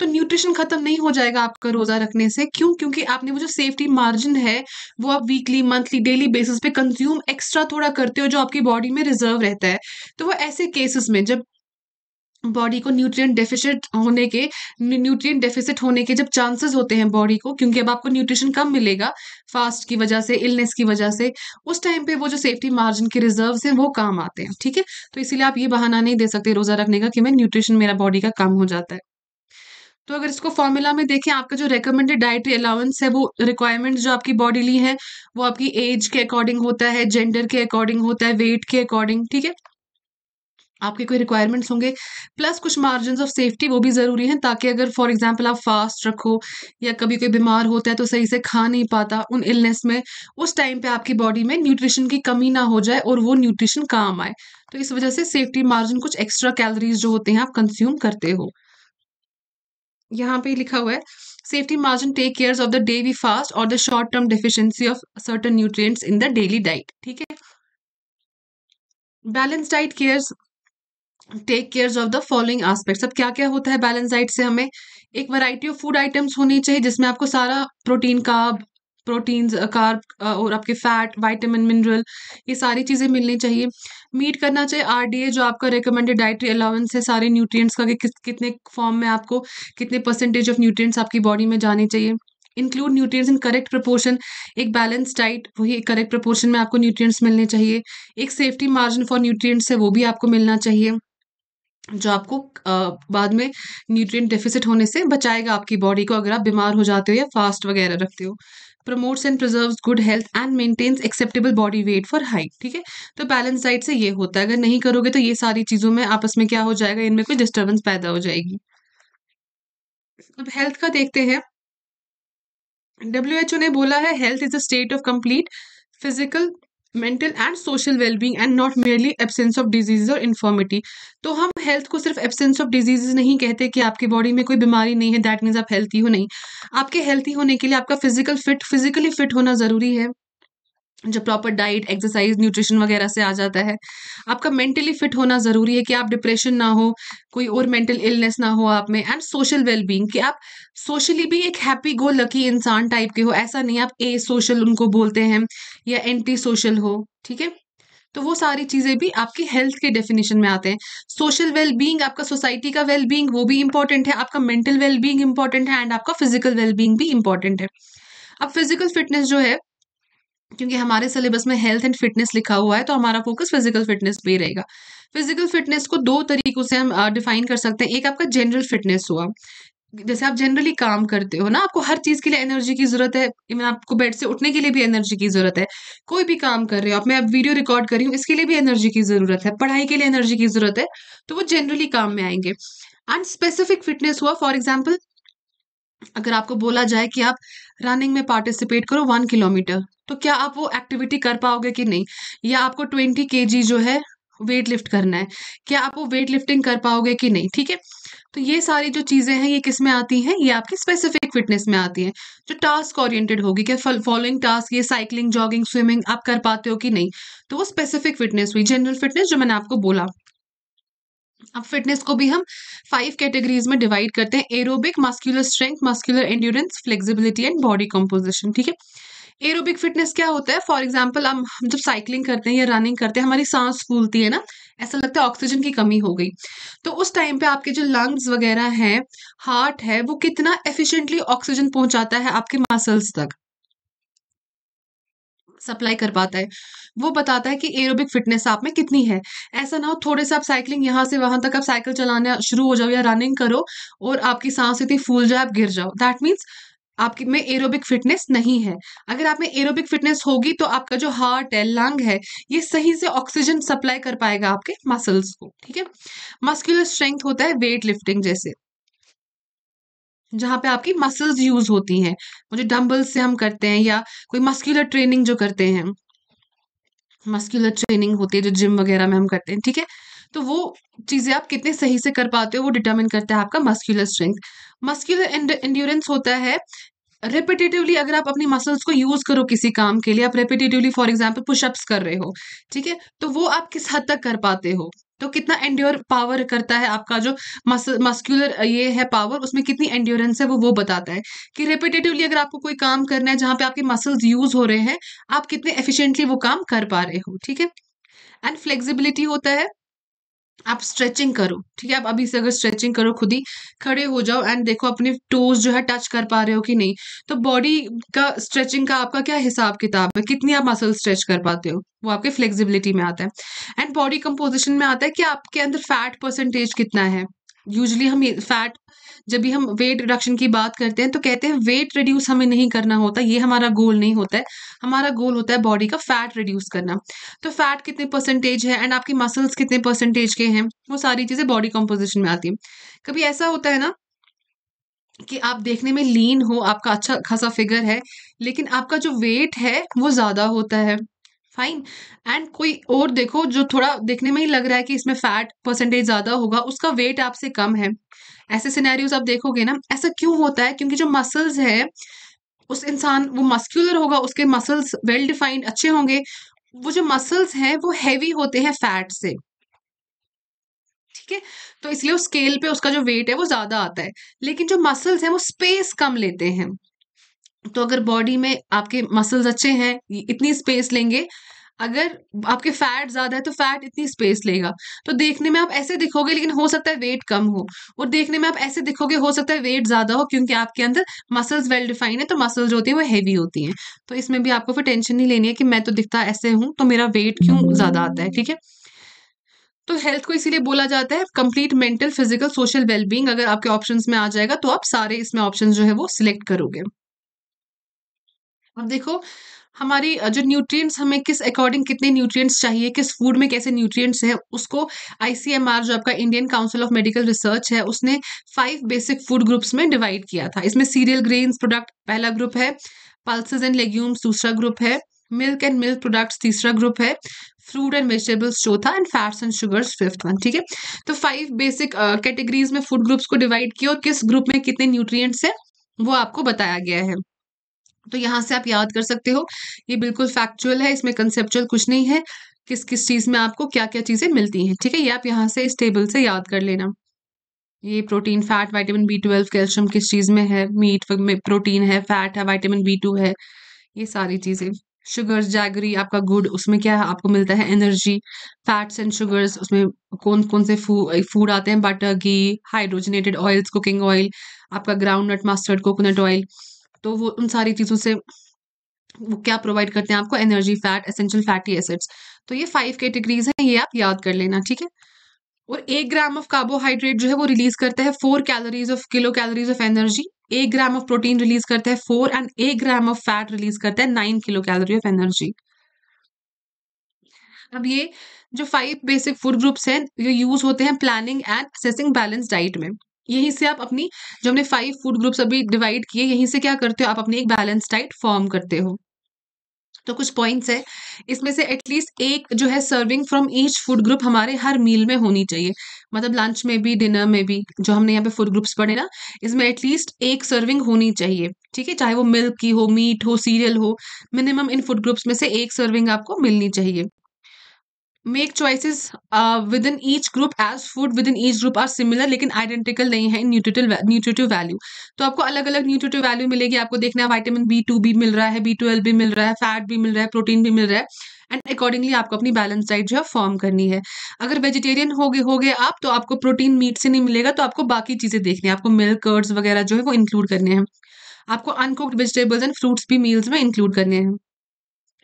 तो न्यूट्रिशन खत्म नहीं हो जाएगा आपका रोज़ा रखने से क्यों क्योंकि आपने वो जो सेफ्टी मार्जिन है वो आप वीकली मंथली डेली बेसिस पे कंज्यूम एक्स्ट्रा थोड़ा करते हो जो आपकी बॉडी में रिजर्व रहता है तो वो ऐसे केसेस में जब बॉडी को न्यूट्रिएंट डेफिसिट होने के न्यूट्रिएंट डेफिसिट होने के जब चांसेस होते हैं बॉडी को क्योंकि अब आपको न्यूट्रिशन कम मिलेगा फास्ट की वजह से इलनेस की वजह से उस टाइम पे वो जो सेफ्टी मार्जिन के रिजर्व हैं वो काम आते हैं ठीक है तो इसीलिए आप ये बहाना नहीं दे सकते रोज़ा रखने का कि मैं न्यूट्रिशन मेरा बॉडी का कम हो जाता है तो अगर इसको फॉर्मूला में देखें आपका जो रिकमेंडेड डाइटरी अलाउंस है वो रिक्वायरमेंट जो आपकी बॉडी ली है वो आपकी एज के अकॉर्डिंग होता है जेंडर के अकॉर्डिंग होता है वेट के अकॉर्डिंग ठीक है आपके कोई रिक्वायरमेंट्स होंगे प्लस कुछ मार्जिन ऑफ सेफ्टी वो भी ज़रूरी हैं ताकि अगर फॉर एग्जांपल आप फास्ट रखो या कभी कोई बीमार होता है तो सही से खा नहीं पाता उन इलनेस में उस टाइम पे आपकी बॉडी में न्यूट्रिशन की कमी ना हो जाए और वो न्यूट्रिशन काम आए तो इस वजह से सेफ्टी मार्जिन कुछ एक्स्ट्रा कैलोरीज जो होते हैं आप कंज्यूम करते हो यहाँ पे लिखा हुआ है safety margin take care of the day we fast और the short term deficiency of certain nutrients in the daily diet ठीक है balance diet cares take care of the following aspect अब क्या क्या होता है बैलेंस डाइट से हमें एक वैरायटी ऑफ फूड आइटम्स होनी चाहिए जिसमें आपको सारा प्रोटीन का प्रोटीन्स कार्ब uh, uh, और आपके फैट वाइटामिन मिनरल ये सारी चीज़ें मिलनी चाहिए मीट करना चाहिए ए जो आपका रिकमेंडेड डाइटरी अलाउंस है सारे न्यूट्रिएंट्स का कि किस कितने फॉर्म में आपको कितने परसेंटेज ऑफ न्यूट्रिएंट्स आपकी बॉडी में जाने चाहिए include nutrients in correct proportion एक बैलेंस डाइट वही करेक्ट प्रपोर्शन में आपको न्यूट्रिएंट्स मिलने चाहिए एक सेफ्टी मार्जिन फॉर न्यूट्रिएंट्स है वो भी आपको मिलना चाहिए जो आपको बाद में न्यूट्रिएंट डेफिसिट होने से बचाएगा आपकी बॉडी को अगर आप बीमार हो जाते हो या फास्ट वगैरह रखते हो promotes and preserve good health and maintains acceptable body weight for height ठीक है तो बैलेंस डाइट से ये होता है अगर नहीं करोगे तो ये सारी चीज़ों में आपस में क्या हो जाएगा इनमें कोई डिस्टर्बेंस पैदा हो जाएगी अब हेल्थ का देखते हैं डब्ल्यू एच ओ ने बोला है health is a state of complete physical mental and social wellbeing and not merely absence of disease और इन्फॉर्मिटी तो हम हेल्थ को सिर्फ एबसेंस ऑफ डिजीज नहीं कहते कि आपकी बॉडी में कोई बीमारी नहीं है दैट मीन्स आप हेल्थी हो नहीं आपके हेल्थी होने के लिए आपका फिजिकल फिट फिजिकली फिट होना ज़रूरी है जो प्रॉपर डाइट एक्सरसाइज न्यूट्रिशन वगैरह से आ जाता है आपका मेंटली फिट होना ज़रूरी है कि आप डिप्रेशन ना हो कोई और मेंटल इलनेस ना हो आप में एंड सोशल वेलबींग कि आप सोशली भी एक हैप्पी गो लकी इंसान टाइप के हो ऐसा नहीं आप ए सोशल उनको बोलते हैं या एंटी सोशल हो ठीक है तो वो सारी चीज़ें भी आपकी हेल्थ के डेफिनेशन में आते हैं सोशल वेल बींग आपका सोसाइटी का वेल बींग वो भी इंपॉर्टेंट है आपका मेंटल वेल बींग इंपॉर्टेंट है एंड आपका फिजिकल वेल बींग भी इंपॉर्टेंट है अब फिजिकल फिटनेस जो है क्योंकि हमारे सिलेबस में हेल्थ एंड फिटनेस लिखा हुआ है तो हमारा फोकस फिजिकल फिटनेस पे रहेगा फिजिकल फिटनेस को दो तरीकों से हम डिफाइन कर सकते हैं एक आपका जनरल फिटनेस हुआ जैसे आप जनरली काम करते हो ना आपको हर चीज़ के लिए एनर्जी की ज़रूरत है इवन आपको बेड से उठने के लिए भी एनर्जी की ज़रूरत है कोई भी काम कर रहे हो आप मैं अब वीडियो रिकॉर्ड कर रही हूँ इसके लिए भी एनर्जी की ज़रूरत है पढ़ाई के लिए एनर्जी की ज़रूरत है तो वो जनरली काम में आएंगे एंड स्पेसिफिक फिटनेस हुआ फॉर एग्जाम्पल अगर आपको बोला जाए कि आप रनिंग में पार्टिसिपेट करो वन किलोमीटर तो क्या आप वो एक्टिविटी कर पाओगे कि नहीं या आपको ट्वेंटी के जो है वेट लिफ्ट करना है क्या आप वो वेट लिफ्टिंग कर पाओगे कि नहीं ठीक है तो ये सारी जो चीज़ें हैं ये किस में आती हैं ये आपकी स्पेसिफिक फिटनेस में आती हैं जो टास्क ओरिएंटेड होगी क्या फॉलोइंग टास्क ये साइकिलिंग जॉगिंग स्विमिंग आप कर पाते हो कि नहीं तो वो स्पेसिफिक फिटनेस हुई जनरल फिटनेस जो मैंने आपको बोला अब फिटनेस को भी हम फाइव कैटेगरीज में डिवाइड करते हैं aerobic muscular strength muscular endurance flexibility and body composition ठीक है एरोबिक फिटनेस क्या होता है फॉर एग्जाम्पल हम जब साइकिलिंग करते हैं या रनिंग करते हैं हमारी सांस फूलती है ना ऐसा लगता है ऑक्सीजन की कमी हो गई तो उस टाइम पे आपके जो लंग्स वगैरह हैं हार्ट है वो कितना एफिशिएंटली ऑक्सीजन पहुंचाता है आपके मसल्स तक सप्लाई कर पाता है वो बताता है कि एरोबिक फिटनेस आप में कितनी है ऐसा ना हो थोड़े से आप साइकिलिंग यहाँ से वहां तक आप साइकिल चलाना शुरू हो जाओ या रनिंग करो और आपकी सांस इतनी फूल जाए आप गिर जाओ दैट मीन्स आपके में एरोबिक फिटनेस नहीं है अगर आप में एरोबिक फिटनेस होगी तो आपका जो हार्ट है लंग है ये सही से ऑक्सीजन सप्लाई कर पाएगा आपके मसल्स को ठीक है मस्क्यूलर स्ट्रेंथ होता है वेट लिफ्टिंग जैसे जहां पे आपकी मसल्स यूज होती हैं मुझे डम्बल से हम करते हैं या कोई मस्क्यूलर ट्रेनिंग जो करते हैं मस्क्यूलर ट्रेनिंग होती है जो जिम वगैरह में हम करते हैं ठीक है तो वो चीज़ें आप कितने सही से कर पाते हो वो डिटर्मिन करता है आपका मस्क्यूलर स्ट्रेंथ मस्क्यूलर एंड्योरेंस होता है रिपीटेटिवली अगर आप अपनी मसल्स को यूज करो किसी काम के लिए आप रिपीटेटिवली फॉर एग्जाम्पल पुशअप्स कर रहे हो ठीक है तो वो आप किस हद तक कर पाते हो तो कितना एंड्योर पावर करता है आपका जो मस मस्क्यूलर ये है पावर उसमें कितनी एंड्योरेंस है वो वो बताता है कि रिपीटेटिवली अगर आपको कोई काम करना है जहाँ पे आपके मसल्स यूज हो रहे हैं आप कितने एफिशिएंटली वो काम कर पा रहे हो ठीक है एंड फ्लेक्सिबिलिटी होता है आप स्ट्रेचिंग करो ठीक है आप अभी से अगर स्ट्रेचिंग करो खुद ही खड़े हो जाओ एंड देखो अपने टोज जो है टच कर पा रहे हो कि नहीं तो बॉडी का स्ट्रेचिंग का आपका क्या हिसाब किताब है कितनी आप मसल स्ट्रेच कर पाते हो वो आपके फ्लेक्सिबिलिटी में आता है एंड बॉडी कंपोजिशन में आता है कि आपके अंदर फैट परसेंटेज कितना है यूजली हम फैट जब भी हम वेट रिडक्शन की बात करते हैं तो कहते हैं वेट रिड्यूस हमें नहीं करना होता ये हमारा गोल नहीं होता है हमारा गोल होता है बॉडी का फैट रिड्यूस करना तो फैट कितने परसेंटेज है एंड आपके मसल्स कितने परसेंटेज के हैं वो सारी चीज़ें बॉडी कॉम्पोजिशन में आती है कभी ऐसा होता है ना कि आप देखने में लीन हो आपका अच्छा खासा फिगर है लेकिन आपका जो वेट है वो ज़्यादा होता है फाइन एंड कोई और देखो जो थोड़ा देखने में ही लग रहा है कि इसमें फैट परसेंटेज ज़्यादा होगा उसका वेट आपसे कम है ऐसे सिनेरियोज आप देखोगे ना ऐसा क्यों होता है क्योंकि जो मसल्स है उस इंसान वो मस्क्यूलर होगा उसके मसल्स वेल डिफाइंड अच्छे होंगे वो जो मसल्स हैं वो हैवी होते हैं फैट से ठीक है तो इसलिए उस स्केल पे उसका जो वेट है वो ज्यादा आता है लेकिन जो मसल्स हैं वो स्पेस कम लेते हैं तो अगर बॉडी में आपके मसल्स अच्छे हैं इतनी स्पेस लेंगे अगर आपके फैट ज्यादा है तो फैट इतनी स्पेस लेगा तो देखने में आप ऐसे दिखोगे लेकिन हो सकता है वेट कम हो और देखने में आप ऐसे दिखोगे हो सकता है वेट ज्यादा हो क्योंकि आपके अंदर मसल्स वेल डिफाइंड है तो मसल जो होती है वो हैवी होती हैं तो इसमें भी आपको फिर टेंशन नहीं लेनी है कि मैं तो दिखता ऐसे हूँ तो मेरा वेट क्यों ज्यादा आता है ठीक है तो हेल्थ को इसीलिए बोला जाता है complete mental physical social wellbeing अगर आपके ऑप्शन में आ जाएगा तो आप सारे इसमें ऑप्शन जो है वो सिलेक्ट करोगे अब देखो हमारी जो न्यूट्रिएंट्स हमें किस अकॉर्डिंग कितने न्यूट्रिएंट्स चाहिए किस फूड में कैसे न्यूट्रिएंट्स हैं उसको आईसीएमआर जो आपका Indian Council of Medical Research है उसने फाइव बेसिक फूड ग्रुप्स में डिवाइड किया था इसमें सीरियल ग्रेन्स प्रोडक्ट पहला ग्रुप है पल्सेज एंड लेग्यूम्स दूसरा ग्रुप है मिल्क एंड मिल्क प्रोडक्ट्स तीसरा ग्रुप है फ्रूट एंड वेजिटेबल्स चौथा and fats and sugars fifth one ठीक है तो फाइव बेसिक कैटेगरीज में फूड ग्रुप्स को डिवाइड किया और किस ग्रुप में कितने न्यूट्रिएंट्स हैं वो आपको बताया गया है तो यहाँ से आप याद कर सकते हो ये बिल्कुल फैक्चुअल है इसमें कंसेप्चुअल कुछ नहीं है किस किस चीज़ में आपको क्या क्या चीज़ें मिलती हैं ठीक है ये आप यहाँ से इस टेबल से याद कर लेना ये protein fat vitamin B twelve calcium किस चीज़ में है मीट में प्रोटीन है फैट है वाइटामिन बी टू है ये सारी चीज़ें शुगर्स जैगरी आपका गुड उसमें क्या है आपको मिलता है एनर्जी फैट्स एंड शुगर्स उसमें कौन कौन से फूड फूड आते हैं butter ghee hydrogenated oils cooking oil आपका ground nut mustard coconut oil तो वो उन सारी चीज़ों से वो क्या प्रोवाइड करते हैं आपको energy fat essential fatty acids तो ये फाइव कैटेगरीज हैं ये आप याद कर लेना ठीक है और एक ग्राम ऑफ कार्बोहाइड्रेट जो है वो रिलीज करता है four calories of kilo calories of energy एक ग्राम ऑफ प्रोटीन रिलीज करता है फोर एंड एक ग्राम ऑफ फैट रिलीज करता है nine kilo calorie of energy अब ये जो फाइव बेसिक फूड ग्रुप्स हैं ये यूज होते हैं planning and assessing balance diet में यहीं से आप अपनी जो हमने फाइव फूड ग्रुप्स अभी डिवाइड किए यहीं से क्या करते हो आप अपनी एक बैलेंस डाइट फॉर्म करते हो तो कुछ पॉइंट्स है इसमें से एटलीस्ट एक जो है serving from each food group हमारे हर मील में होनी चाहिए मतलब लंच में भी डिनर में भी जो हमने यहाँ पे फूड ग्रुप्स पढ़े ना इसमें एटलीस्ट एक सर्विंग होनी चाहिए ठीक है चाहे वो मिल्क की हो मीट हो सीरियल हो मिनिमम इन फूड ग्रुप्स में से एक सर्विंग आपको मिलनी चाहिए make choices within each group as food within each group are similar लेकिन आइडेंटिकल नहीं है न्यूट्रिटिव न्यूट्रिटिव वैल्यू तो आपको अलग अलग न्यूट्रिटिव वैल्यू मिलेगी आपको देखना है वाइटामिन बी टू भी मिल रहा है बी ट्वेल्व भी मिल रहा है फैट भी मिल रहा है प्रोटीन भी मिल रहा है एंड अकॉर्डिंगली आपको अपनी बैलेंस डाइट जो है फॉर्म करनी है अगर वेजिटेरियन हो गए हो गए आप तो आपको प्रोटीन मीट से नहीं मिलेगा तो आपको बाकी चीज़ें देखनी है आपको मिल्क कर्ड्स वगैरह जो है वो इंक्लूड करने हैं आपको अनकुक्ड वेजिटेबल्स एंड फ्रूट्स भी मील्स में इंक्लूड करने हैं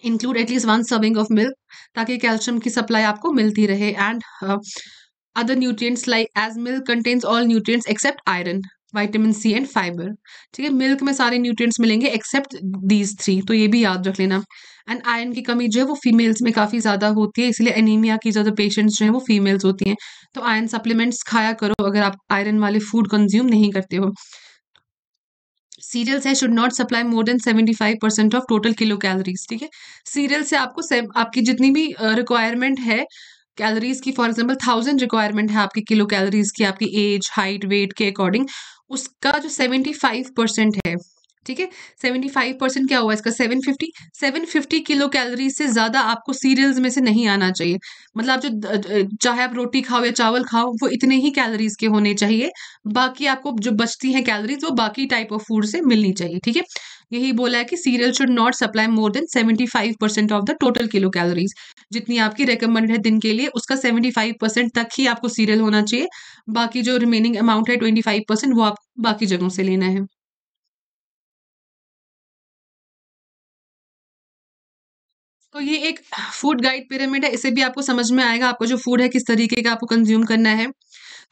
include at least one serving of milk ताकि कैल्शियम की सप्लाई आपको मिलती रहे and other nutrients like as milk contains all nutrients except iron vitamin C and fibre ठीक है मिल्क में सारे न्यूट्रिएंट्स मिलेंगे एक्सेप्ट दीज थ्री तो ये भी याद रख लेना एंड आयरन की कमी जो है वो फीमेल्स में काफ़ी ज़्यादा होती है इसलिए एनीमिया की ज़्यादा पेशेंट्स जो हैं वो फीमेल्स होती हैं तो आयरन सप्लीमेंट्स खाया करो अगर आप आयरन वाले फूड कंज्यूम नहीं करते हो सीरियल्स है should not supply more than seventy five percent of total kilo calories ठीक है सीरियल से आपको आपकी जितनी भी रिक्वायरमेंट है कैलोरीज की फॉर एग्जाम्पल थाउजेंड रिक्वायरमेंट है आपकी किलो कैलोरीज की आपकी एज हाइट वेट के अकॉर्डिंग उसका जो सेवेंटी फाइव परसेंट है ठीक है सेवेंटी फाइव परसेंट क्या हुआ इसका seven fifty seven fifty kilo calorie से ज़्यादा आपको सीरियल्स में से नहीं आना चाहिए मतलब आप जो चाहे आप रोटी खाओ या चावल खाओ वो इतने ही कैलोरीज के होने चाहिए बाकी आपको जो बचती है कैलोरीज वो बाकी टाइप ऑफ फूड से मिलनी चाहिए ठीक है यही बोला है कि cereal should not supply more than seventy five percent of the total kilo calories जितनी आपकी रिकमेंडेड है दिन के लिए उसका सेवेंटी फाइव परसेंट तक ही आपको सीरियल होना चाहिए बाकी जो रिमेनिंग अमाउंट है ट्वेंटी फाइव परसेंट वो आप बाकी जगहों से लेना है तो ये एक फूड गाइड पिरामिड है इसे भी आपको समझ में आएगा आपको जो फूड है किस तरीके का आपको कंज्यूम करना है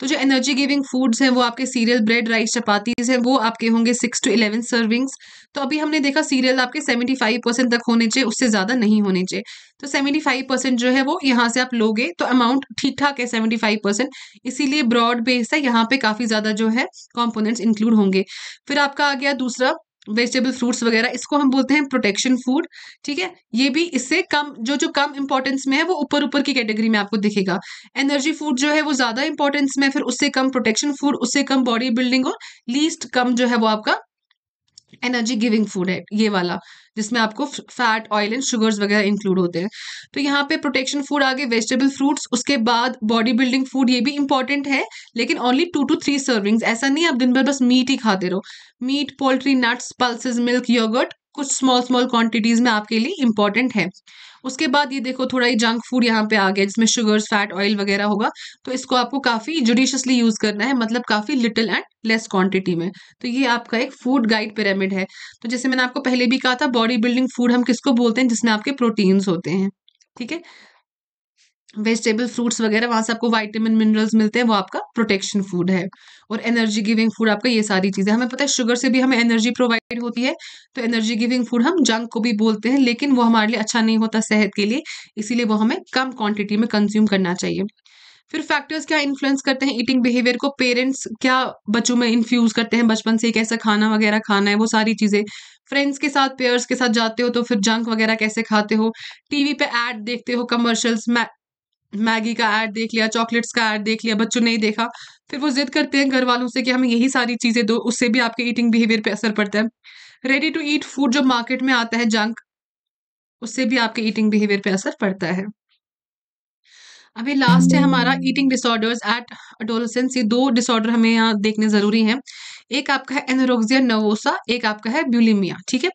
तो जो एनर्जी गिविंग फूड्स हैं वो आपके सीरियल ब्रेड राइस चपातीज हैं वो आपके होंगे सिक्स टू इलेवन सर्विंग्स तो अभी हमने देखा सीरियल आपके सेवेंटी फाइव परसेंट तक होने चाहिए उससे ज़्यादा नहीं होने चाहिए तो सेवेंटी फाइव परसेंट जो है वो यहाँ से आप लोगे तो अमाउंट ठीक ठाक है सेवेंटी फाइव परसेंट इसीलिए ब्रॉड बेस है यहाँ पे काफ़ी ज़्यादा जो है कॉम्पोनेंट्स इंक्लूड होंगे फिर आपका आ गया दूसरा वेजिटेबल फ्रूट्स वगैरह इसको हम बोलते हैं प्रोटेक्शन फूड ठीक है ये भी इससे कम जो जो कम इंपॉर्टेंस में है वो ऊपर ऊपर की कैटेगरी में आपको दिखेगा एनर्जी फूड जो है वो ज़्यादा इंपॉर्टेंस में फिर उससे कम प्रोटेक्शन फूड उससे कम बॉडी बिल्डिंग और लीस्ट कम जो है वो आपका एनर्जी गिविंग फूड है ये वाला जिसमें आपको फैट ऑयल एंड शुगर्स वगैरह इंक्लूड होते हैं तो यहाँ पे प्रोटेक्शन फूड आगे वेजिटेबल फ्रूट्स उसके बाद बॉडी बिल्डिंग फूड ये भी इंपॉर्टेंट है लेकिन only two to three servings ऐसा नहीं आप दिन भर बस मीट ही खाते रहो meat poultry nuts pulses milk yogurt कुछ स्मॉल स्मॉल क्वांटिटीज में आपके लिए इंपॉर्टेंट है उसके बाद ये देखो थोड़ा ये जंक फूड यहाँ पे आ गया जिसमें शुगर्स फैट ऑयल वगैरह होगा तो इसको आपको काफ़ी जुडिशियसली यूज़ करना है मतलब काफ़ी लिटिल एंड लेस क्वांटिटी में तो ये आपका एक फूड गाइड पिरामिड है तो जैसे मैंने आपको पहले भी कहा था बॉडी बिल्डिंग फूड हम किसको बोलते हैं जिसमें आपके प्रोटीन्स होते हैं ठीक है वेजिटेबल फ्रूट्स वगैरह वहाँ से आपको वाइटामिन मिनरल्स मिलते हैं वो आपका प्रोटेक्शन फूड है और एनर्जी गिविंग फूड आपका ये सारी चीज़ें हमें पता है शुगर से भी हमें एनर्जी प्रोवाइड होती है तो एनर्जी गिविंग फूड हम जंक को भी बोलते हैं लेकिन वो हमारे लिए अच्छा नहीं होता सेहत के लिए इसीलिए वो हमें कम क्वांटिटी में कंज्यूम करना चाहिए फिर फैक्टर्स क्या इन्फ्लुएंस करते हैं ईटिंग बिहेवियर को पेरेंट्स क्या बच्चों में इन्फ्यूज करते हैं बचपन से कैसा खाना वगैरह खाना है वो सारी चीज़ें फ्रेंड्स के साथ पेयर्स के साथ जाते हो तो फिर जंक वगैरह कैसे खाते हो टीवी पे ऐड देखते हो कमर्शियल्स मैगी का ऐड देख लिया चॉकलेट्स का ऐड देख लिया बच्चों ने देखा फिर वो जिद करते हैं घर वालों से कि हमें यही सारी चीज़ें दो उससे भी आपके ईटिंग बिहेवियर पे असर पड़ता है रेडी टू ईट फूड जो मार्केट में आता है जंक उससे भी आपके ईटिंग बिहेवियर पे असर पड़ता है अभी लास्ट है हमारा ईटिंग डिसऑर्डर्स एट अडोलसेंस ये दो डिसऑर्डर हमें यहाँ देखने जरूरी हैं एक आपका है एनोरोक्सिया नवोसा एक आपका है ब्यूलिमिया ठीक है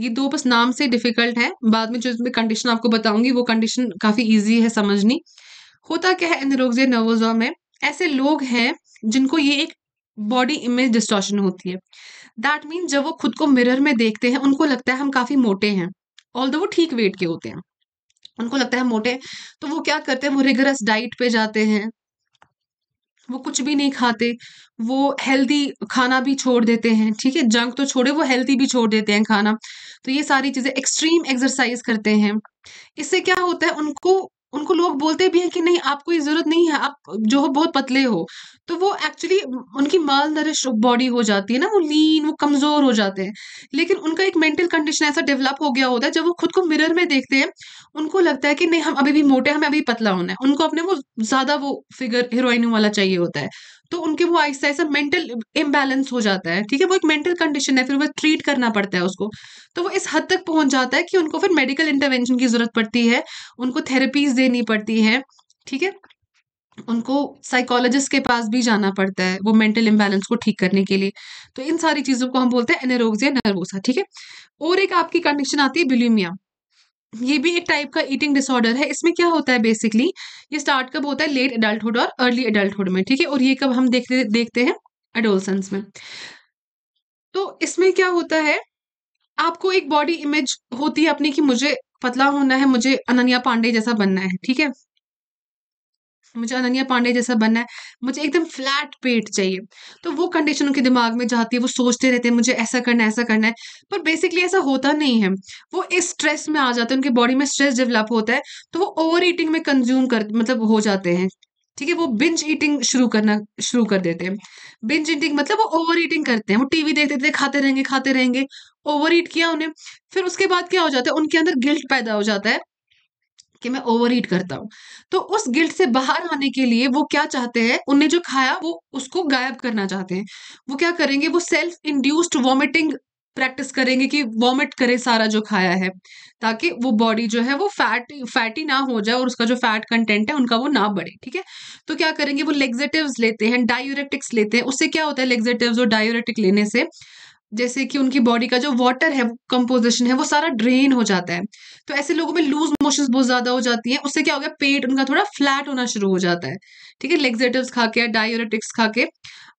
ये दो बस नाम से डिफिकल्ट है बाद में जो इसमें कंडीशन आपको बताऊंगी वो कंडीशन काफी ईजी है समझनी होता क्या है एनरोक्सिया नर्वोजा में ऐसे लोग हैं जिनको ये एक बॉडी इमेज डिस्टॉर्शन होती है दैट मीन जब वो खुद को मिरर में देखते हैं उनको लगता है हम काफी मोटे हैं ऑल वो ठीक वेट के होते हैं उनको लगता है मोटे तो वो क्या करते हैं वो रिगरस डाइट पे जाते हैं वो कुछ भी नहीं खाते वो हेल्दी खाना भी छोड़ देते हैं ठीक है जंक तो छोड़े वो हेल्दी भी छोड़ देते हैं खाना तो ये सारी चीज़ें एक्सट्रीम एक्सरसाइज करते हैं इससे क्या होता है उनको उनको लोग बोलते भी हैं कि नहीं आपको ये जरूरत नहीं है आप जो हो बहुत पतले हो तो वो एक्चुअली उनकी माल नरिश बॉडी हो जाती है ना वो लीन वो कमजोर हो जाते हैं लेकिन उनका एक मेंटल कंडीशन ऐसा डेवलप हो गया होता है जब वो खुद को मिरर में देखते हैं उनको लगता है कि नहीं हम अभी भी मोटे हमें अभी पतला होना है उनको अपने वो ज्यादा वो फिगर हीरोइन वाला चाहिए होता है तो उनके वो ऐसा ऐसा मेंटल इम्बैलेंस हो जाता है ठीक है वो एक मेंटल कंडीशन है फिर वो ट्रीट करना पड़ता है उसको तो वो इस हद तक पहुंच जाता है कि उनको फिर मेडिकल इंटरवेंशन की जरूरत पड़ती है उनको थेरेपीज देनी पड़ती है ठीक है उनको साइकोलॉजिस्ट के पास भी जाना पड़ता है वो मेंटल इम्बैलेंस को ठीक करने के लिए तो इन सारी चीज़ों को हम बोलते हैं एनेरोक्सिया नर्वोसा ठीक है और एक आपकी कंडीशन आती है बिलीमिया ये भी एक टाइप का ईटिंग डिसऑर्डर है इसमें क्या होता है बेसिकली ये स्टार्ट कब होता है लेट एडल्टुड और अर्ली एडल्टुड में ठीक है और ये कब हम देख देखते हैं एडोलसेंस में तो इसमें क्या होता है आपको एक बॉडी इमेज होती है अपनी कि मुझे पतला होना है मुझे अनन्या पांडे जैसा बनना है ठीक है मुझे अनन्या पांडे जैसा बनना है मुझे एकदम फ्लैट पेट चाहिए तो वो कंडीशन उनके दिमाग में जाती है वो सोचते रहते हैं मुझे ऐसा करना है ऐसा करना है पर बेसिकली ऐसा होता नहीं है वो इस स्ट्रेस में आ जाते हैं उनके बॉडी में स्ट्रेस डेवलप होता है तो वो ओवर ईटिंग में कंज्यूम कर मतलब हो जाते हैं ठीक है वो बिंज ईटिंग शुरू करना शुरू कर देते हैं बिंज ईटिंग मतलब वो ओवर ईटिंग करते हैं वो टीवी देखते देखते खाते रहेंगे खाते रहेंगे ओवर ईट किया उन्हें फिर उसके बाद क्या हो जाता है उनके अंदर गिल्ट पैदा हो जाता है कि मैं ओवर ईट करता हूँ तो उस गिल्ट से बाहर आने के लिए वो क्या चाहते हैं उनने जो खाया वो उसको गायब करना चाहते हैं वो क्या करेंगे वो सेल्फ इंड्यूस्ड वॉमिटिंग प्रैक्टिस करेंगे कि वॉमिट करे सारा जो खाया है ताकि वो बॉडी जो है वो फैट फैटी ना हो जाए और उसका जो फैट कंटेंट है उनका वो ना बढ़े ठीक है तो क्या करेंगे वो लेग्जेटिव लेते हैं डायोरेटिक्स लेते हैं उससे क्या होता है लेग्जेटिव और डायोरेटिक लेने से जैसे कि उनकी बॉडी का जो वाटर है कंपोजिशन है वो सारा ड्रेन हो जाता है तो ऐसे लोगों में लूज मोशन बहुत ज्यादा हो जाती है उससे क्या हो गया पेट उनका थोड़ा फ्लैट होना शुरू हो जाता है ठीक है लेग्जेटिव खा के डायोरेटिक्स खा के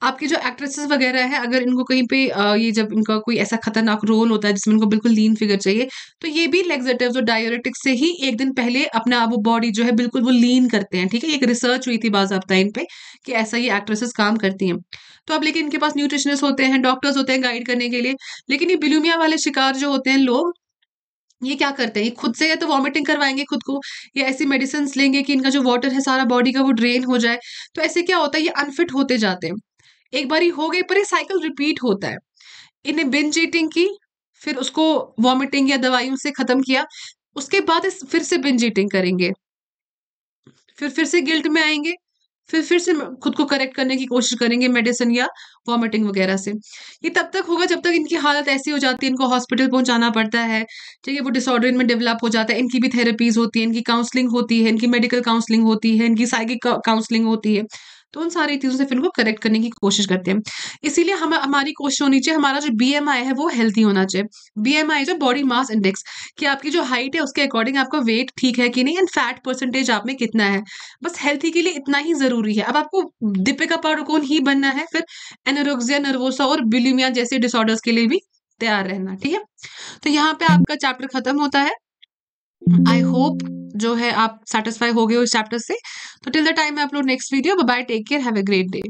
आपके जो एक्ट्रेसेस वगैरह है अगर इनको कहीं पे ये जब इनका कोई ऐसा खतरनाक रोल होता है जिसमें इनको बिल्कुल लीन फिगर चाहिए तो ये भी लेग्जेटिव और डायोरेटिक्स से ही एक दिन पहले अपना वो बॉडी जो है बिल्कुल वो लीन करते हैं ठीक है एक रिसर्च हुई थी बाजाबता इन पे कि ऐसा ये एक्ट्रेसेस काम करती हैं तो अब लेकिन इनके पास न्यूट्रिशनिस्ट होते हैं डॉक्टर्स होते हैं गाइड करने के लिए लेकिन ये बिलूमिया वाले शिकार जो होते हैं लोग ये क्या करते हैं ये खुद से या तो वॉमिटिंग करवाएंगे खुद को या ऐसी मेडिसिन लेंगे कि इनका जो वाटर है सारा बॉडी का वो ड्रेन हो जाए तो ऐसे क्या होता है ये अनफिट होते जाते हैं एक बार ही हो गई पर ये साइकिल रिपीट होता है इन्हें बिंज ईटिंग की फिर उसको वॉमिटिंग या दवाइयों से खत्म किया उसके बाद इस फिर से बिंज ईटिंग करेंगे फिर फिर से गिल्ट में आएंगे फिर फिर से खुद को करेक्ट करने की कोशिश करेंगे मेडिसिन या वॉमिटिंग वगैरह से ये तब तक होगा जब तक इनकी हालत ऐसी हो जाती है इनको हॉस्पिटल पहुंचाना पड़ता है ठीक है वो डिसऑर्डर इनमें डेवलप हो जाता है इनकी भी थेरेपीज होती है इनकी काउंसलिंग होती है इनकी मेडिकल काउंसलिंग होती है इनकी साइकिक काउंसलिंग होती है तो उन सारी चीज़ों से फिर उनको करेक्ट करने की कोशिश करते हैं इसीलिए हम हमारी कोशिश होनी चाहिए हमारा जो बी है वो हेल्थी होना चाहिए बी एम जो बॉडी मास इंडेक्स कि आपकी जो हाइट है उसके अकॉर्डिंग आपका वेट ठीक है कि नहीं एंड फैट परसेंटेज आप में कितना है बस हेल्थी के लिए इतना ही ज़रूरी है अब आपको दीपिका पाडुकोन ही बनना है फिर एनोरोक्सिया नर्वोसा और बिलिमिया जैसे डिसऑर्डर्स के लिए भी तैयार रहना ठीक है तो यहाँ पे आपका चैप्टर खत्म होता है आई होप जो है आप सेटिस्फाई हो गए हो इस चैप्टर से तो till the time I upload next video bye take care have a great day